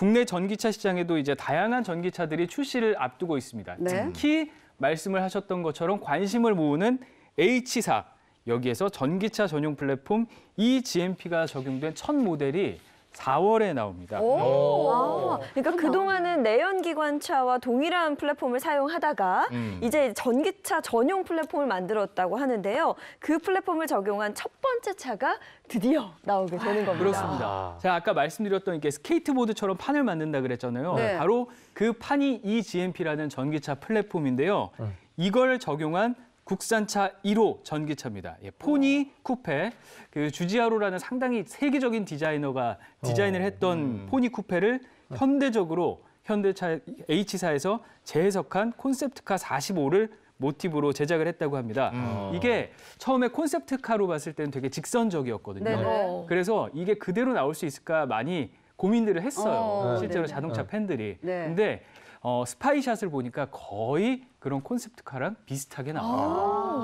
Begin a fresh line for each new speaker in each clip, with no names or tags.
국내 전기차 시장에도 이제 다양한 전기차들이 출시를 앞두고 있습니다. 네. 특히 말씀을 하셨던 것처럼 관심을 모으는 H사 여기에서 전기차 전용 플랫폼 eGMP가 적용된 첫 모델이 4월에 나옵니다. 오. 네. 아, 그러니까 그동안은 내연기관차와 동일한 플랫폼을 사용하다가 음. 이제 전기차 전용 플랫폼을 만들었다고 하는데요. 그 플랫폼을 적용한 첫 번째 차가 드디어 나오게 되는 겁니다. 그렇습니다. 아. 제가 아까 말씀드렸던 이게 스케이트보드처럼 판을 만든다 그랬잖아요. 네. 바로 그 판이 eGMP라는 전기차 플랫폼인데요. 음. 이걸 적용한 국산차 1호 전기차입니다. 예, 포니 쿠페 그주지아로라는 상당히 세계적인 디자이너가 디자인을 어, 했던 음. 포니 쿠페를 현대적으로 현대차 H사에서 재해석한 콘셉트카 45를 모티브로 제작을 했다고 합니다. 음. 어. 이게 처음에 콘셉트카로 봤을 때는 되게 직선적이었거든요. 네 그래서 이게 그대로 나올 수 있을까 많이 고민들을 했어요. 어, 실제로 네네. 자동차 팬들이. 네. 근데 어, 스파이샷을 보니까 거의 그런 콘셉트카랑 비슷하게 나와요. 아,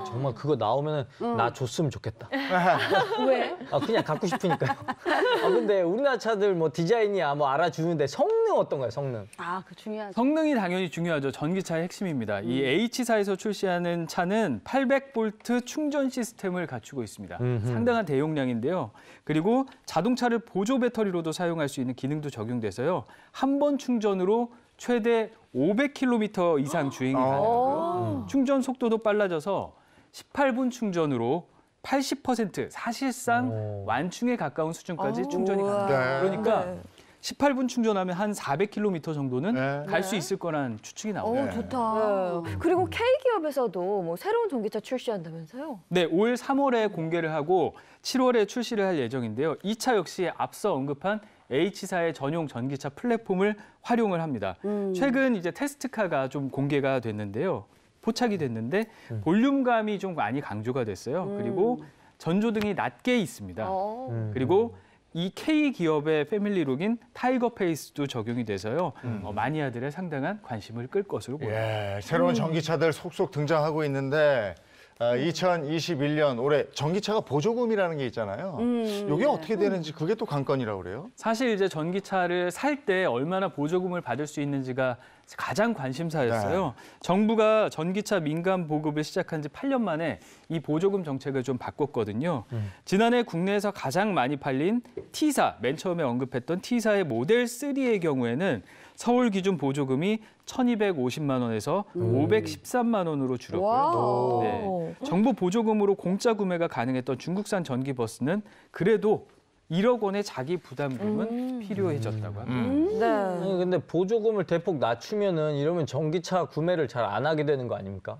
아 정말 그거 나오면 음. 나 줬으면 좋겠다. 왜? 아, 그냥 갖고 싶으니까요. 아, 근데 우리나라 차들 뭐 디자인이야 뭐 알아주는데 성능 어떤가요, 성능? 아, 그 중요하죠. 성능이 당연히 중요하죠. 전기차의 핵심입니다. 이 음. H사에서 출시하는 차는 800V 충전 시스템을 갖추고 있습니다. 음흠. 상당한 대용량인데요. 그리고 자동차를 보조 배터리로도 사용할 수 있는 기능도 적용돼서요. 한 번 충전으로 최대 500km 이상 주행이 아. 가능하고요. 충전 속도도 빨라져서 18분 충전으로 80% 사실상 오. 완충에 가까운 수준까지 아. 충전이 가능합니다. 네. 그러니까 네. 18분 충전하면 한 400km 정도는 네. 갈수 네. 있을 거란 추측이 나옵니다. 오, 좋다. 네. 그리고 K기업에서도 뭐 새로운 전기차 출시한다면서요? 네, 올 3월에 공개를 하고 7월에 출시를 할 예정인데요. 이 차 역시 앞서 언급한 H사의 전용 전기차 플랫폼을 활용을 합니다. 음. 최근 이제 테스트카가 좀 공개가 됐는데요. 포착이 됐는데 음. 볼륨감이 좀 많이 강조가 됐어요. 음. 그리고 전조등이 낮게 있습니다. 어. 음. 그리고 이 K 기업의 패밀리룩인 타이거 페이스도 적용이 돼서요 음. 어, 마니아들의 상당한 관심을 끌 것으로 보입니다. 예, 새로운 음. 전기차들 속속 등장하고 있는데 아, 2021년 올해 전기차가 보조금이라는 게 있잖아요. 음, 이게 음, 음. 네. 어떻게 음. 되는지 그게 또 관건이라고 그래요. 사실 이제 전기차를 살 때 얼마나 보조금을 받을 수 있는지가 가장 관심사였어요. 네. 정부가 전기차 민간 보급을 시작한 지 8년 만에 이 보조금 정책을 좀 바꿨거든요. 음. 지난해 국내에서 가장 많이 팔린 T사, 맨 처음에 언급했던 T사의 모델 3의 경우에는 서울 기준 보조금이 1,250만 원에서 음. 513만 원으로 줄었고요. 네. 정부 보조금으로 공짜 구매가 가능했던 중국산 전기 버스는 그래도 1억 원의 자기 부담금은 음. 필요해졌다고 합니다. 음. 음. 네. 아니, 근데 보조금을 대폭 낮추면은 이러면 전기차 구매를 잘 안 하게 되는 거 아닙니까?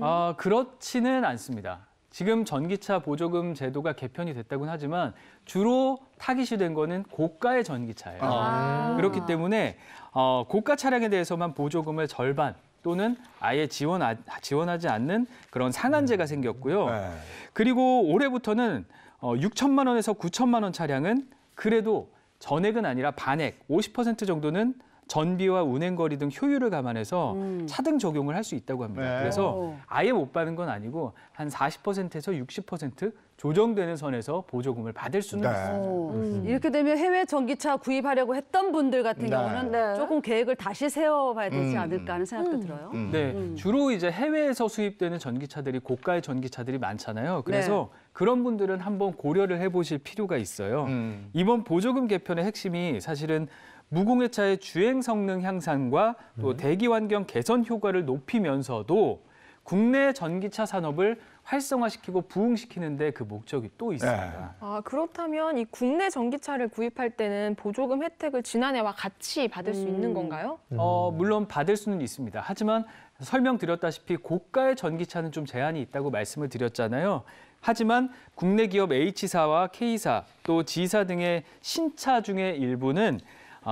아, 그렇지는 않습니다. 지금 전기차 보조금 제도가 개편이 됐다곤 하지만 주로 타깃이 된 거는 고가의 전기차예요. 아. 그렇기 때문에 어, 고가 차량에 대해서만 보조금을 절반 또는 아예 지원 아, 지원하지 않는 그런 상한제가 음. 생겼고요. 네. 그리고 올해부터는 어, 6천만 원에서 9천만 원 차량은 그래도 전액은 아니라 반액 50% 정도는 전비와 운행거리 등 효율을 감안해서 음. 차등 적용을 할 수 있다고 합니다. 네. 그래서 아예 못 받는 건 아니고 한 40%에서 60% 조정되는 선에서 보조금을 받을 수는 네. 있습니다. 음. 음. 이렇게 되면 해외 전기차 구입하려고 했던 분들 같은 네. 경우는 네. 조금 계획을 다시 세워봐야 되지 음. 않을까 하는 생각도 음. 들어요. 음. 네, 음. 주로 이제 해외에서 수입되는 전기차들이 고가의 전기차들이 많잖아요. 네. 그래서 그런 분들은 한번 고려를 해보실 필요가 있어요. 이번 보조금 개편의 핵심이 사실은 무공해차의 주행 성능 향상과 또 네. 대기 환경 개선 효과를 높이면서도 국내 전기차 산업을 활성화시키고 부흥시키는데 그 목적이 또 네. 있습니다. 아 그렇다면 이 국내 전기차를 구입할 때는 보조금 혜택을 지난해와 같이 받을 수 있는 음. 건가요? 음. 어, 물론 받을 수는 있습니다. 하지만 설명드렸다시피 고가의 전기차는 좀 제한이 있다고 말씀을 드렸잖아요. 하지만 국내 기업 H사와 K사 또 G사 등의 신차 중의 일부는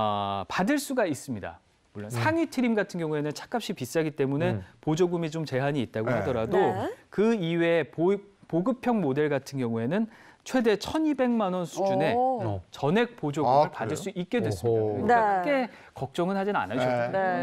어, 받을 수가 있습니다. 물론 음. 상위 트림 같은 경우에는 차값이 비싸기 때문에 음. 보조금이 좀 제한이 있다고 네. 하더라도 네. 그 이외에 보, 보급형 모델 같은 경우에는 최대 1,200만 원 수준의 오. 어. 전액 보조금을 아, 받을 수 있게 됐습니다. 그러니까 네. 크게 걱정은 하진 않으셔도 니다 네.